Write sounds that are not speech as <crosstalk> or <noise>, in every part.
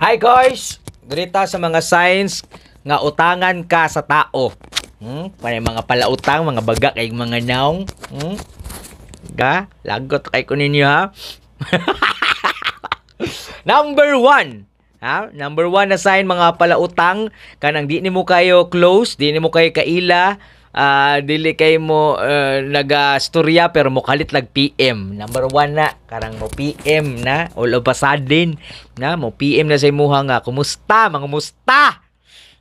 Hi guys! Ganita sa mga signs nga utangan ka sa tao. Hmm? Para mga palautang, mga baga kay mga naong. Hmm? Ga? Lagot kay ko ninyo ha? <laughs> Number one. Ha? Number one na sign mga palautang kanang di nimo kayo close, di nimo kayo kaila, uh, dili kay mo uh, nagastorya pero mo kalit lag PM number 1 na karang mo PM na all of a sudden na mo PM na sa imuha nga kumusta mga kumusta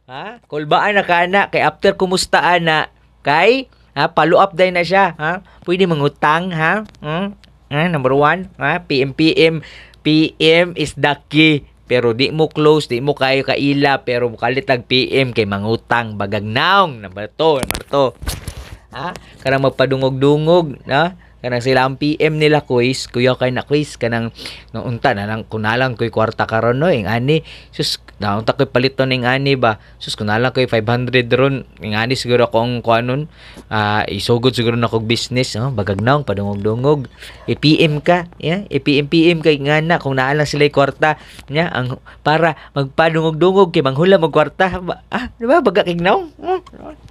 ha kolbaan na kana kay after kumusta na kay ha follow up day na siya ha pwede mangutang ha hmm? ha number 1 ha PM PM PM is the key pero di mo close, di mo kayo kaila, pero kalitag PM kay mangutang bagag naong. Number 2, number 2. Ha? Karang magpadungog-dungog, na? kanang sila ang PM nila quiz kuya kay na quiz kanang nung unta na lang kunalang kuy kwarta karon no ing ani sus daon ta koy palito ning ani ba sus kunalang kuy 500 ron ing ani siguro kong kuanon uh, ah, isugod siguro na kog business no oh, bagagnaw padungog-dungog i-PM eh, ka ya i-PM eh, PM kay ngana kung naa lang sila kwarta nya ang para magpadungog-dungog kay manghula mag kwarta ba? ah di ba bagakignaw hmm?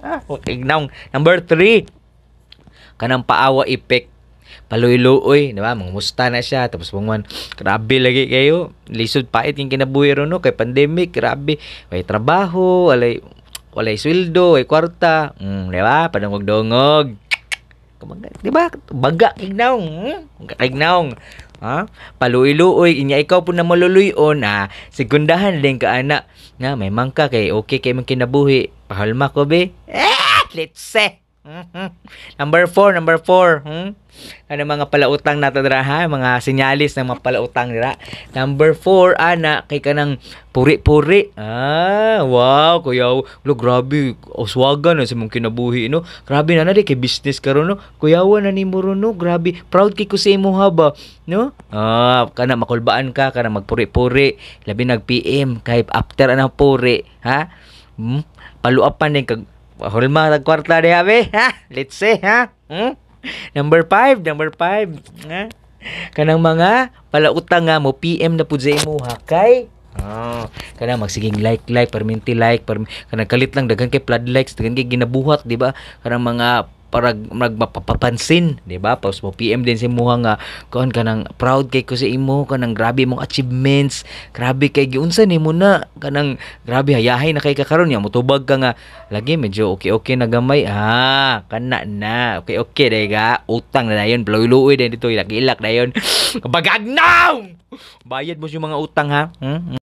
ah, ah, number 3 kanang paawa effect paluy di ba? Mangumusta na siya, tapos pangwan, grabe lagi kayo, lisod pait yung kinabuhi ron, no? Kay pandemic, grabe, may trabaho, walay, walay sweldo, walay kwarta, mm, di ba? Panungog-dungog. Di ba? Baga, ignaong. Hmm? Ignaong. Ha? Paluoy-luoy, inya ikaw po na maluluyon, ha? Ah. Segundahan din ka, anak. Na, may mangka kay okay kay man kinabuhi. Pahalma ko, be. Eh, let's say. Hmm? Number four, number four. Hmm? Ano mga palautang natadra ha? Mga sinyalis ng mga palautang nila. Number four, ana, kay ka ng puri-puri. Ah, wow, kuya. Lo, grabe, oswagan na sa mong kinabuhi, no? Grabe na na, di, kay business karon no? Kuyawa na ni Muro, no? Grabe, proud kay ko sa imo haba, no? Ah, kana makulbaan ka, kana magpuri-puri. Labi nag-PM, kahit after na puri, ha? Hmm? Paluapan din kag Hulma sa kwarta ni abi, ha? Let's say, ha? Hmm? Number 5, number 5, ha? Kanang mga palautang nga mo PM na po sa imo ha kay Oh, kana magsiging like like perminti like per kana kalit lang daghan kay flood likes daghan kay ginabuhat di ba kanang mga para magmapapansin, di ba? Paus mo PM din si mo nga kon ka nang proud kay ko sa imo, kanang grabe mong achievements, grabe kay giunsa nimo na, kanang grabe hayahay na kay ka karon ya, mutubag ka nga lagi medyo okay okay na gamay. Ah, kana na. Okay okay dai ga. Utang na dayon, bluy-luoy din dito, ilak-ilak dayon. <laughs> Bagagnaw! Bayad mo yung mga utang ha. Hmm?